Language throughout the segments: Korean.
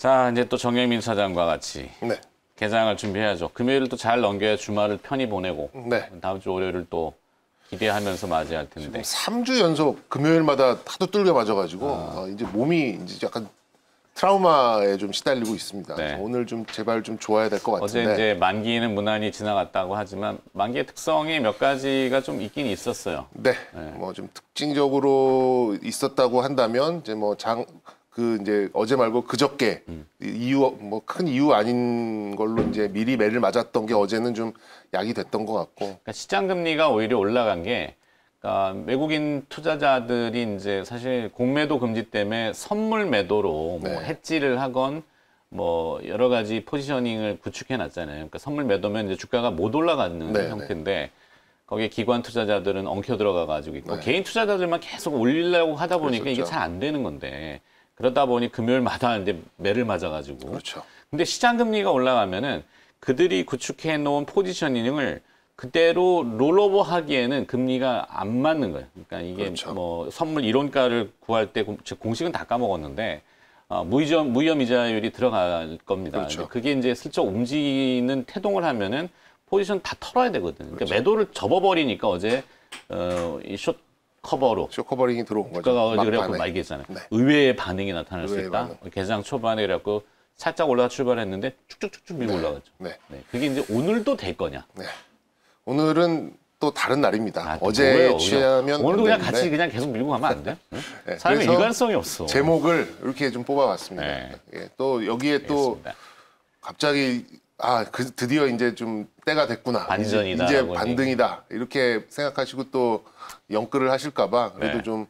자, 이제 또 정영민 사장과 같이 네. 개장을 준비해야죠. 금요일 또잘 넘겨야 주말을 편히 보내고 네. 다음 주 월요일을 또 기대하면서 맞이할 텐데. 지금 3주 연속 금요일마다 하도 뚫려 맞아가지고 아. 어, 이제 몸이 이제 약간 트라우마에 좀 시달리고 있습니다. 네. 오늘 좀 제발 좀 좋아야 될 것 같은데. 어제 이제 만기는 무난히 지나갔다고 하지만 만기의 특성이 몇 가지가 좀 있긴 있었어요. 네. 네. 뭐좀 특징적으로 있었다고 한다면 이제 뭐장 그 이제 어제 말고 그저께 음. 이유 뭐 큰 이유 아닌 걸로 이제 미리 매를 맞았던 게 어제는 좀 약이 됐던 것 같고. 그러니까 시장 금리가 오히려 올라간 게 그러니까 외국인 투자자들이 이제 사실 공매도 금지 때문에 선물 매도로 뭐 네. 해지를 하건 뭐 여러 가지 포지셔닝을 구축해 놨잖아요. 그러니까 선물 매도면 이제 주가가 못 올라가는 네, 네. 형태인데 네. 거기에 기관 투자자들은 엉켜 들어가 가지고 있고 네. 개인 투자자들만 계속 올리려고 하다 보니까 그렇죠. 이게 잘 안 되는 건데 그러다 보니 금요일마다 이제 매를 맞아가지고. 그렇죠. 근데 시장 금리가 올라가면은 그들이 구축해 놓은 포지셔닝을 그대로 롤오버 하기에는 금리가 안 맞는 거예요. 그러니까 이게 그렇죠. 뭐 선물 이론가를 구할 때 공식은 다 까먹었는데 어, 무위험 무위험 이자율이 들어갈 겁니다. 그렇죠. 그게 이제 슬쩍 움직이는 태동을 하면은 포지션 다 털어야 되거든요. 그러니까 그렇죠. 그러니까 매도를 접어버리니까 어제 어, 이숏 커버로 쇼커버링이 들어온 거죠. 국가가 어 그래갖고 말기했잖아요. 네. 의외의 반응이 나타날 의외의 수 있다. 반응. 개장 초반에 그래갖고 살짝 올라 출발했는데 쭉쭉쭉쭉 밀고 네. 올라갔죠. 네. 네. 그게 이제 오늘도 될 거냐? 네. 오늘은 또 다른 날입니다. 아, 어제 뭐예요? 취하면 오늘도 그냥 같이 그냥 계속 밀고 가면 안 돼? 네. 사람의 일관성이 없어. 제목을 이렇게 좀 뽑아봤습니다. 네. 예. 또 여기에 알겠습니다. 또 갑자기 아, 그 드디어 이제 좀 때가 됐구나. 반전이다. 이제, 이제 반등이다. 이렇게 생각하시고 또 영끌을 하실까봐 그래도 네. 좀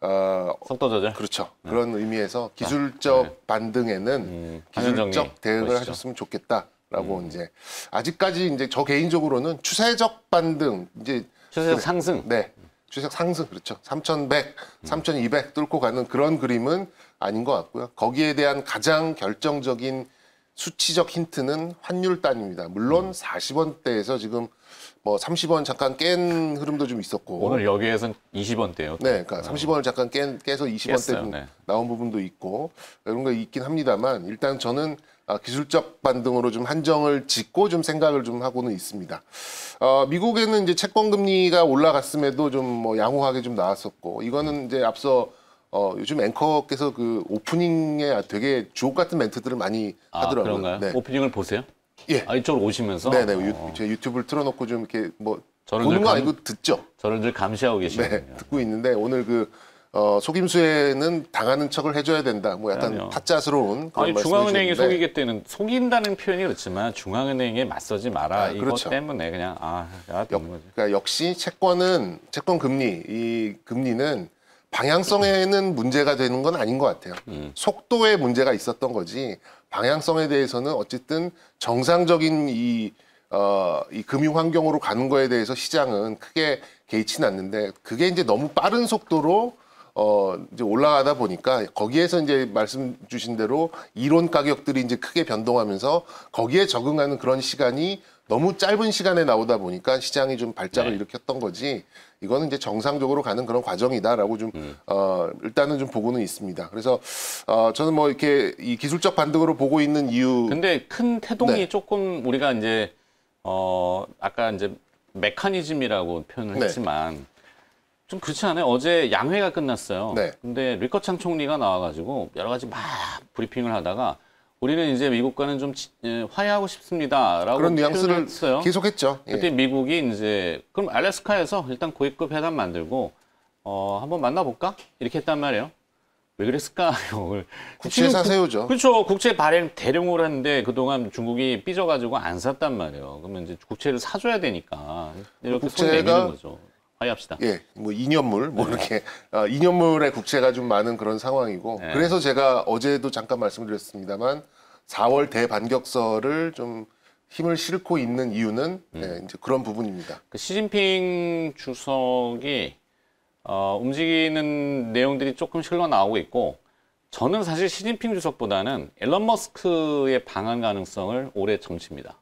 어, 속도 조절. 그렇죠. 네. 그런 의미에서 기술적 아, 네. 반등에는 음, 기술적 대응을 보시죠. 하셨으면 좋겠다라고 음. 이제 아직까지 이제 저 개인적으로는 추세적 반등 이제 추세적 그 상승. 네. 주식 상승 그렇죠. 3,100, 음. 3,200 뚫고 가는 그런 그림은 아닌 것 같고요. 거기에 대한 가장 결정적인 수치적 힌트는 환율단입니다. 물론 음. 40원대에서 지금 뭐 30원 잠깐 깬 흐름도 좀 있었고 오늘 여기에선 20원대요. 네, 그러니까 30원을 음. 잠깐 깬, 깨서 20원대 네. 나온 부분도 있고 이런 거 있긴 합니다만 일단 저는 아, 기술적 반등으로 좀 한정을 짓고 좀 생각을 좀 하고는 있습니다. 어, 미국에는 이제 채권 금리가 올라갔음에도 좀 뭐 양호하게 좀 나왔었고 이거는 이제 앞서 어, 요즘 앵커께서 그 오프닝에 되게 주옥 같은 멘트들을 많이 아, 하더라고요. 그런가요? 네. 오프닝을 보세요? 예. 아, 이쪽으로 오시면서? 네네. 네. 어. 제 유튜브를 틀어놓고 좀 이렇게 뭐 저는 보는 거 아니고 듣죠. 저는 늘 감시하고 계시거요 네, 듣고 있는데 오늘 그 어, 속임수에는 당하는 척을 해줘야 된다. 뭐 약간 그럼요. 타짜스러운 그런 아니, 중앙은행이 속이겠다는 속인다는 표현이 그렇지만 중앙은행에 맞서지 마라 아, 그렇죠. 때문에 그냥 아, 야, 역, 그러니까 역시 채권은 채권 금리 이 금리는 방향성에는 문제가 되는 건 아닌 것 같아요. 음. 속도에 문제가 있었던 거지 방향성에 대해서는 어쨌든 정상적인 이, 어, 이 금융 환경으로 가는 거에 대해서 시장은 크게 개의치는 않는데 그게 이제 너무 빠른 속도로 어, 이제 올라가다 보니까 거기에서 이제 말씀 주신 대로 이론 가격들이 이제 크게 변동하면서 거기에 적응하는 그런 시간이 너무 짧은 시간에 나오다 보니까 시장이 좀 발작을 네. 일으켰던 거지 이거는 이제 정상적으로 가는 그런 과정이다라고 좀 음. 어, 일단은 좀 보고는 있습니다. 그래서 어, 저는 뭐 이렇게 이 기술적 반등으로 보고 있는 이유. 근데 큰 태동이 네. 조금 우리가 이제 어 아까 이제 메커니즘이라고 표현을 네. 했지만 좀 그렇지 않아요? 어제 양회가 끝났어요. 네. 근데 리커창 총리가 나와가지고 여러 가지 막 브리핑을 하다가 우리는 이제 미국과는 좀 예, 화해하고 싶습니다라고 그런 뉘앙스를 했어요. 계속했죠. 예. 그때 미국이 이제 그럼 알래스카에서 일단 고위급 회담 만들고 어 한번 만나볼까 이렇게 했단 말이에요. 왜 그랬을까요? 국제사 그 세우죠. 그렇죠. 국채 발행 대령으로 했는데 그동안 중국이 삐져가지고 안 샀단 말이에요. 그러면 이제 국채를 사줘야 되니까 이렇게 국채가 거죠. 화해합시다. 예, 뭐 이념물 뭐 네. 이렇게 아, 이념물의 국채가 좀 많은 그런 상황이고 네. 그래서 제가 어제도 잠깐 말씀드렸습니다만 4월 대반격설을좀 힘을 실고 있는 이유는 음. 네, 이제 그런 부분입니다. 그 시진핑 주석이 어, 움직이는 내용들이 조금씩 흘러나오고 있고 저는 사실 시진핑 주석보다는 앨런 머스크의 방한 가능성을 오래 점칩니다.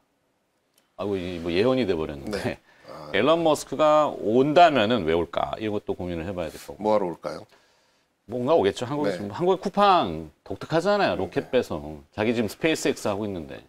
아이고 뭐 예언이 돼버렸는데 네. 아... 앨런 머스크가 온다면은 왜 올까 이것도 고민을 해봐야 될것 거고. 뭐하러 올까요? 뭔가 뭐 오겠죠. 한국에 네. 한국의 쿠팡 독특하잖아요. 로켓 빼서 네. 자기 지금 스페이스X 하고 있는데.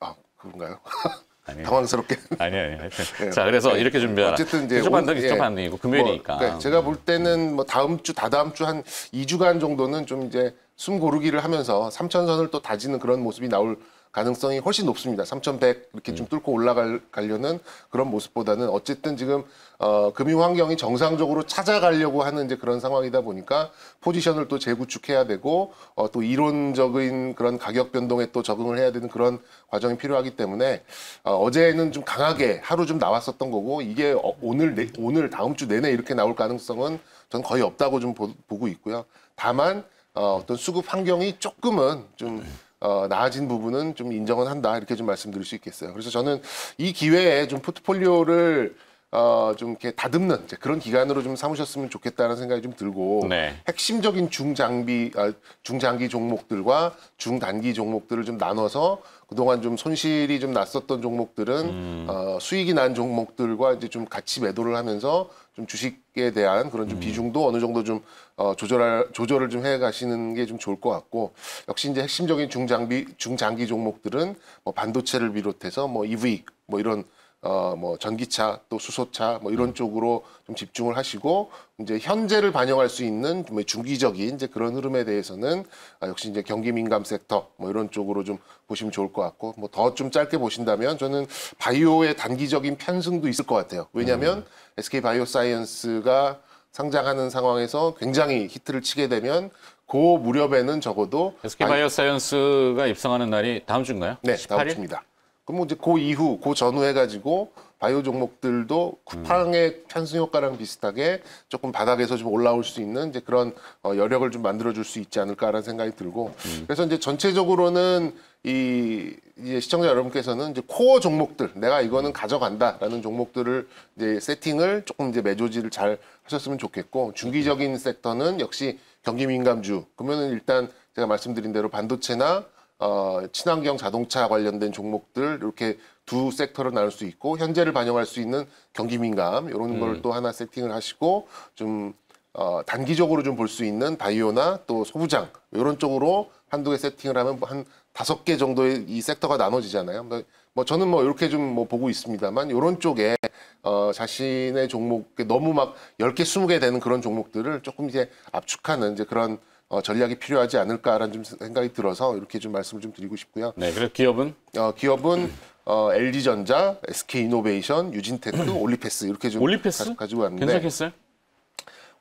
아 그런가요? 아니, 당황스럽게. 아니 아니. 하여튼. 네. 자 그래서 네. 이렇게 준비하라. 어쨌든 이제 기초 반등 기초 예. 반등이고 금요일이니까. 뭐, 네. 제가 음. 볼 때는 뭐 다음 주 다다음 주 한 2주간 정도는 좀 이제 숨 고르기를 하면서 3천선을 또 다지는 그런 모습이 나올. 가능성이 훨씬 높습니다. 3,100 이렇게 좀 음. 뚫고 올라가려는 그런 모습보다는 어쨌든 지금 어, 금융 환경이 정상적으로 찾아가려고 하는 이제 그런 상황이다 보니까 포지션을 또 재구축해야 되고 어, 또 이론적인 그런 가격 변동에 또 적응을 해야 되는 그런 과정이 필요하기 때문에 어, 어제는 좀 강하게 하루 좀 나왔었던 거고 이게 어, 오늘 내, 오늘 다음 주 내내 이렇게 나올 가능성은 전 거의 없다고 좀 보, 보고 있고요. 다만 어, 어떤 수급 환경이 조금은 좀 네. 어, 나아진 부분은 좀 인정은 한다 이렇게 좀 말씀드릴 수 있겠어요. 그래서 저는 이 기회에 좀 포트폴리오를 어, 좀 이렇게 다듬는 이제 그런 기간으로 좀 삼으셨으면 좋겠다는 생각이 좀 들고 네. 핵심적인 중장비 아, 중장기 종목들과 중단기 종목들을 좀 나눠서 그동안 좀 손실이 좀 났었던 종목들은 음. 어, 수익이 난 종목들과 이제 좀 같이 매도를 하면서 좀 주식에 대한 그런 좀 음. 비중도 어느 정도 좀 어, 조절할 조절을 좀 해 가시는 게 좀 좋을 것 같고 역시 이제 핵심적인 중장비 중장기 종목들은 뭐 반도체를 비롯해서 뭐 EV 뭐 이런 어, 뭐 전기차 또 수소차 뭐 이런 쪽으로 좀 집중을 하시고 이제 현재를 반영할 수 있는 좀 중기적인 이제 그런 흐름에 대해서는 아, 역시 이제 경기 민감 섹터 뭐 이런 쪽으로 좀 보시면 좋을 것 같고 뭐 더 좀 짧게 보신다면 저는 바이오의 단기적인 편승도 있을 것 같아요. 왜냐하면 음. SK 바이오사이언스가 상장하는 상황에서 굉장히 히트를 치게 되면 그 무렵에는 적어도 SK 바이오사이언스가 입성하는 날이 다음 주인가요? 네, 18일? 다음 주입니다. 그러면 뭐 이제 그 이후, 그 전후 해가지고 바이오 종목들도 쿠팡의 편승 효과랑 비슷하게 조금 바닥에서 좀 올라올 수 있는 이제 그런 어, 여력을 좀 만들어줄 수 있지 않을까라는 생각이 들고 음. 그래서 이제 전체적으로는 이 이제 시청자 여러분께서는 이제 코어 종목들 내가 이거는 가져간다라는 종목들을 이제 세팅을 조금 이제 매조지를 잘 하셨으면 좋겠고 중기적인 섹터는 역시 경기 민감주 그러면은 일단 제가 말씀드린 대로 반도체나 어, 친환경 자동차 관련된 종목들 이렇게 두 섹터로 나눌 수 있고 현재를 반영할 수 있는 경기 민감 이런 걸또 음. 하나 세팅을 하시고 좀 어, 단기적으로 좀 볼 수 있는 바이오나 또 소부장 이런 쪽으로 한두 개 세팅을 하면 뭐 한 다섯 개 정도의 이 섹터가 나눠지잖아요. 뭐 저는 뭐 이렇게 좀 뭐 보고 있습니다만 이런 쪽에 어, 자신의 종목 너무 막 열개 스무 개 되는 그런 종목들을 조금 이제 압축하는 이제 그런 어, 전략이 필요하지 않을까라는 좀 생각이 들어서 이렇게 좀 말씀을 좀 드리고 싶고요. 네, 그리고 기업은? 어, 기업은 어, LG전자, SK이노베이션, 유진테크, 올리패스 이렇게 좀 올리패스? 가, 지고 왔는데 괜찮겠어요?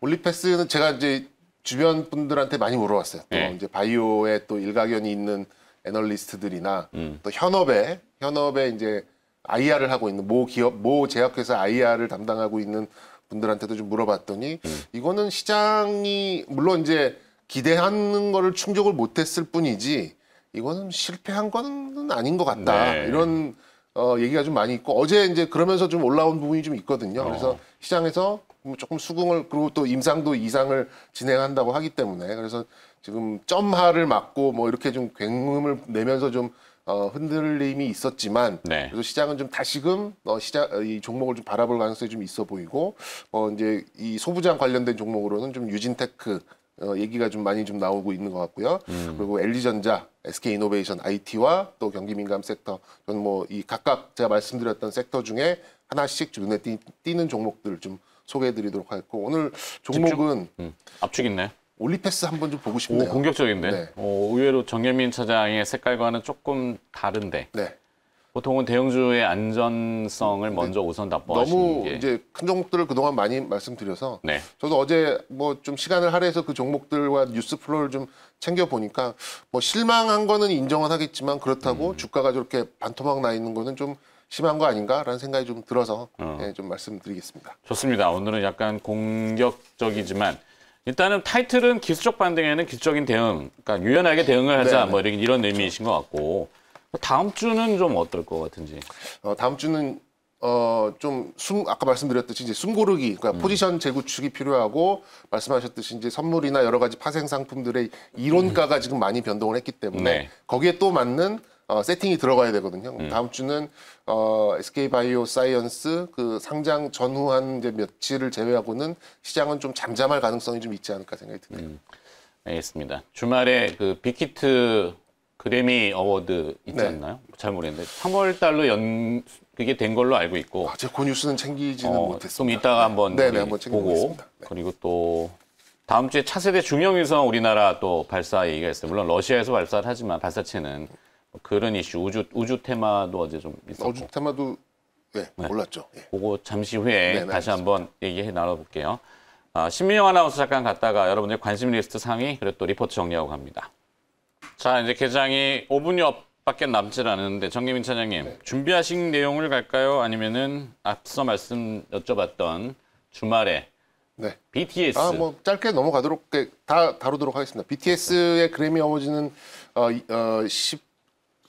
올리패스는 제가 이제 주변 분들한테 많이 물어봤어요. 또 네. 이제 바이오에 또 일가견이 있는 애널리스트들이나 음. 또 현업에 현업에 이제 IR을 하고 있는 모 기업 모 제약회사 IR을 담당하고 있는 분들한테도 좀 물어봤더니 음. 이거는 시장이 물론 이제 기대하는 거를 충족을 못했을 뿐이지 이거는 실패한 건 아닌 것 같다 네. 이런 어, 얘기가 좀 많이 있고 어제 이제 그러면서 좀 올라온 부분이 좀 있거든요. 어. 그래서 어. 시장에서 뭐 조금 수긍을 그리고 또 임상도 이상을 진행한다고 하기 때문에 그래서 지금 점하를 맞고 뭐 이렇게 좀 굉음을 내면서 좀 어, 흔들림이 있었지만 네. 그래서 시장은 좀 다시금 어, 시장 어, 이 종목을 좀 바라볼 가능성이 좀 있어 보이고 어, 이제 이 소부장 관련된 종목으로는 좀 유진테크 어, 얘기가 좀 많이 좀 나오고 있는 것 같고요. 음. 그리고 엘리전자, SK이노베이션, IT와 또 경기민감 섹터 저는 뭐 이 각각 제가 말씀드렸던 섹터 중에 하나씩 좀 눈에 띄, 는 종목들 좀 소개해드리도록 할고 오늘 종목은 음. 압축 있네. 올리패스 한번 좀 보고 싶네요. 오, 공격적인데. 네. 오, 의외로 정예민 차장의 색깔과는 조금 다른데. 네. 보통은 대형주의 안전성을 먼저 우선 답보하시는 너무 게. 이제 큰 종목들을 그동안 많이 말씀드려서 네. 저도 어제 뭐 좀 시간을 할애해서 그 종목들과 뉴스 플로를 우좀 챙겨 보니까 뭐 실망한 거는 인정은 하겠지만 그렇다고 음. 주가가 저렇게 반토막 나 있는 거는 좀 심한 거 아닌가라는 생각이 좀 들어서 어. 예, 좀 말씀드리겠습니다. 좋습니다. 오늘은 약간 공격적이지만 일단은 타이틀은 기술적 반등에는 기술적인 대응, 그러니까 유연하게 대응을 하자 네네. 네. 뭐 이런, 이런 의미이신 것 같고 다음 주는 좀 어떨 것 같은지. 어, 다음 주는 어, 좀 숨, 아까 말씀드렸듯이 이제 숨 고르기, 그러니까 음. 포지션 재구축이 필요하고 말씀하셨듯이 이제 선물이나 여러 가지 파생 상품들의 이론가가 음. 지금 많이 변동을 했기 때문에 네. 거기에 또 맞는 어, 세팅이 들어가야 되거든요. 음. 다음 주는 어, SK 바이오 사이언스 그 상장 전후한 이제 며칠을 제외하고는 시장은 좀 잠잠할 가능성이 좀 있지 않을까 생각이 드네요. 음. 알겠습니다. 주말에 그 빅히트 그래미 어워드 있지 네. 않나요? 잘 모르겠는데 3월 달로 연 그게 된 걸로 알고 있고. 아, 제그 뉴스는 챙기지는 어, 못했습니좀 이따가 네. 한번 네, 네, 한번 보고 네. 그리고 또 다음 주에 차세대 중형위성 우리나라 또 발사 얘기가 있어요. 물론 러시아에서 발사를 하지만 발사체는 뭐 그런 이슈 우주 우주 테마도 어제 좀 있었고. 우주 테마도 네, 네. 몰랐죠. 예. 그거 잠시 후에 네네, 네, 다시 한번 얘기해 나눠볼게요. 아, 신민영 아나운서 잠깐 갔다가 여러분들 관심 리스트 상위 그리고 또 리포트 정리하고 갑니다. 자, 이제 개장이 5분여 밖에 남지않았는데 정기민 차장님 네. 준비하신 내용을 갈까요? 아니면은 앞서 말씀 여쭤봤던 주말에 네. BTS 아, 뭐 짧게 넘어가도록 네, 다 다루도록 하겠습니다. BTS의 그래미 어워즈는 어, 어, 10,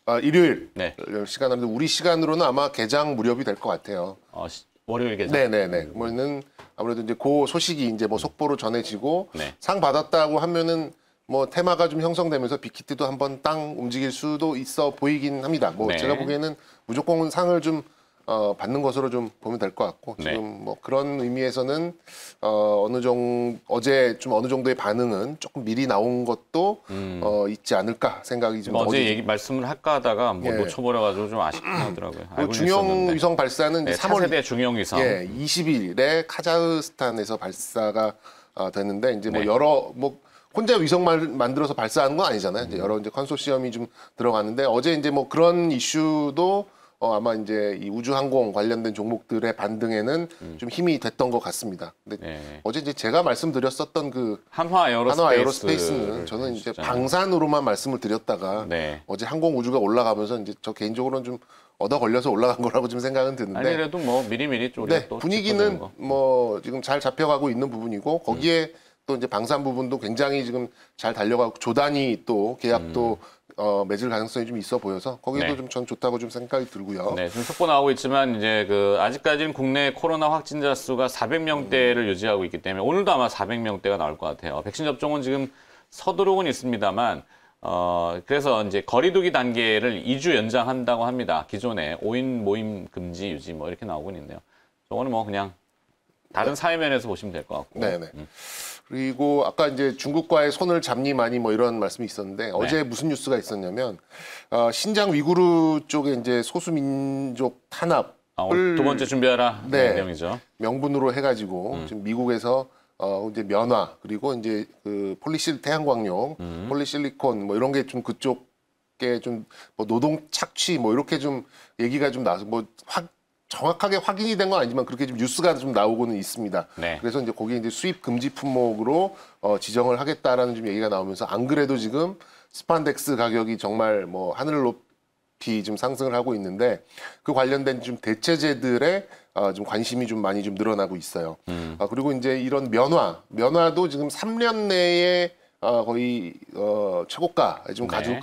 어, 아, 일요일 네. 시간으로 우리 시간으로는 아마 개장 무렵이 될 것 같아요. 어, 시, 월요일 개장. 네네네. 뭐는 아무래도 이제 그 소식이 이제 뭐 속보로 전해지고 네. 상 받았다고 하면은 뭐 테마가 좀 형성되면서 빅히트도 한번 땅 움직일 수도 있어 보이긴 합니다. 뭐 네. 제가 보기에는 무조건 상을 좀 어, 받는 것으로 좀 보면 될 것 같고 네. 지금 뭐 그런 의미에서는 어, 어느 정도 어제 좀 어느 정도의 반응은 조금 미리 나온 것도 음. 어, 있지 않을까 생각이 좀 뭐 어제 얘기 말씀을 할까 하다가 뭐 예. 놓쳐버려가지고 좀 아쉽긴 음. 하더라고요. 뭐 중형 위성 발사는 네, 3월 대 중형 위성 예, 20일에 카자흐스탄에서 발사가 어, 됐는데 이제 뭐 네. 여러 뭐 혼자 위성만 만들어서 발사하는 건 아니잖아요. 이제 여러 이제 컨소시엄이 좀 들어가는데 어제 이제 뭐 그런 이슈도 어 아마 이제 이 우주 항공 관련된 종목들의 반등에는 음. 좀 힘이 됐던 것 같습니다. 근데 네. 어제 이제 제가 말씀드렸었던 그 한화 에어로스페이스 한화 에어로스페이스는 저는 이제 진짜. 방산으로만 말씀을 드렸다가 네. 어제 항공 우주가 올라가면서 이제 저 개인적으로는 좀 얻어 걸려서 올라간 거라고 지금 생각은 드는데 아니래도 뭐 미리미리 좀 네, 분위기는 뭐 지금 잘 잡혀가고 있는 부분이고 거기에 음. 또 이제 방산 부분도 굉장히 지금 잘 달려가고 조단이 또 계약도 음. 어, 맺을 가능성이 좀 있어 보여서 거기도 네. 좀전 좋다고 좀 생각이 들고요. 네, 지금 속보 나오고 있지만 이제 그 아직까지는 국내 코로나 확진자 수가 400명대를 음. 유지하고 있기 때문에 오늘도 아마 400명대가 나올 것 같아요. 백신 접종은 지금 서두르곤 있습니다만 어, 그래서 이제 거리두기 단계를 2주 연장한다고 합니다. 기존에 5인 모임 금지 유지 뭐 이렇게 나오고 있네요. 저거는 뭐 그냥 다른 네. 사회면에서 보시면 될 것 같고. 네네. 네. 음. 그리고 아까 이제 중국과의 손을 잡니 많이 뭐 이런 말씀이 있었는데 네. 어제 무슨 뉴스가 있었냐면 어, 신장 위구르 쪽에 이제 소수 민족 탄압 아, 두 번째 준비하라 네, 명이죠. 네. 명분으로 해가지고 음. 지금 미국에서 어 이제 면화 그리고 이제 그 폴리실 태양광용, 음. 폴리실리콘 뭐 이런 게 좀 그쪽 게좀뭐 노동 착취 뭐 이렇게 좀 얘기가 좀 나서 뭐확 정확하게 확인이 된 건 아니지만 그렇게 좀 뉴스가 좀 나오고는 있습니다. 네. 그래서 이제 거기 이제 수입 금지 품목으로 어, 지정을 하겠다라는 좀 얘기가 나오면서 안 그래도 지금 스판덱스 가격이 정말 뭐 하늘 높이 좀 상승을 하고 있는데 그 관련된 좀 대체제들의 어, 좀 관심이 좀 많이 좀 늘어나고 있어요. 음. 아, 그리고 이제 이런 면화, 면화도 지금 3년 내에 어, 거의 어, 최고가 좀 네. 가지고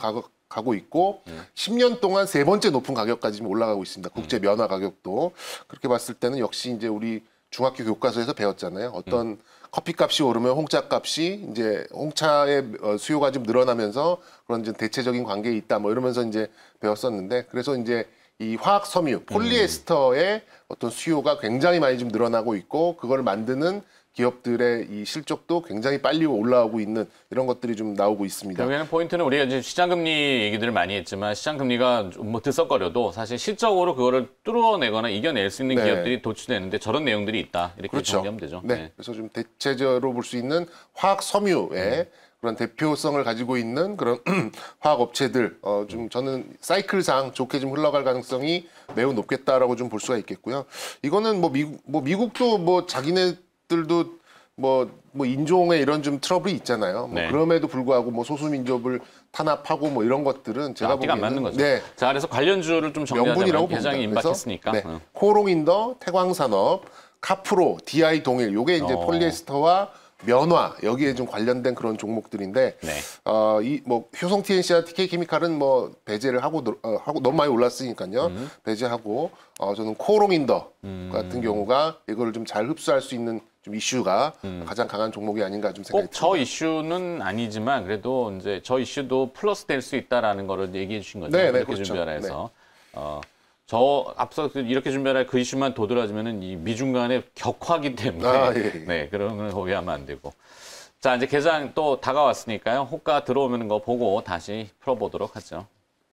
가고 있고 음. 예. 10년 동안 세 번째 높은 가격까지 올라가고 있습니다. 국제 음. 면화 가격도 그렇게 봤을 때는 역시 이제 우리 중학교 교과서에서 배웠잖아요. 어떤 음. 커피값이 오르면 홍차값이 이제 홍차의 어, 수요가 좀 늘어나면서 그런 이제 대체적인 관계에 있다 뭐 이러면서 이제 배웠었는데 그래서 이제 이 화학 섬유 폴리에스터의 음. 어떤 수요가 굉장히 많이 좀 늘어나고 있고 그걸 만드는 기업들의 이 실적도 굉장히 빨리 올라오고 있는 이런 것들이 좀 나오고 있습니다. 결국에는 포인트는 우리가 이제 시장금리 얘기들을 많이 했지만 시장금리가 뭐 들썩거려도 사실 실적으로 그거를 뚫어내거나 이겨낼 수 있는 네. 기업들이 도출되는데 저런 내용들이 있다. 이렇게 그렇죠. 정리하면 되죠. 네. 네. 그래서 좀 대체적으로 볼 수 있는 화학 섬유의 음. 그런 대표성을 가지고 있는 그런 화학 업체들 어좀 음. 저는 사이클상 좋게 좀 흘러갈 가능성이 매우 높겠다라고 좀 볼 수가 있겠고요. 이거는 뭐 미국 뭐 미국도 뭐 자기네 민족들도 뭐, 뭐 인종에 이런 좀 트러블이 있잖아요. 뭐 네. 그럼에도 불구하고 뭐 소수민족을 탄압하고 뭐 이런 것들은 제가 보기에는 안 맞는 거죠. 네. 자, 그래서 관련 주요를 좀 정리하자면 개장이 임박했으니까. 네. 응. 음. 코롱인더, 태광산업, 카프로, DI 동일 요게 이제 어. 폴리에스터와 면화 여기에 좀 관련된 그런 종목들인데 네. 어이뭐 효성 TNC와 TK 케미칼은 뭐 배제를 하고 어, 하고 너무 많이 올랐으니까요 음. 배제하고 어 저는 코롱인더 음. 같은 경우가 이거를 좀 잘 흡수할 수 있는 좀 이슈가 음. 가장 강한 종목이 아닌가 좀 생각이 듭니다. 저 이슈는 아니지만 그래도 이제 저 이슈도 플러스 될 수 있다라는 거를 얘기해 주신 거죠. 네, 네, 그렇죠. 준비하라해서 네. 어, 저 앞서 그 이렇게 준비하라 그 이슈만 도드라지면은 이 미중 간의 격화기 때문에 아, 예, 예. 네 그런 걸 오해하면 안 되고 자 이제 개장 또 다가왔으니까요 호가 들어오는 거 보고 다시 풀어보도록 하죠.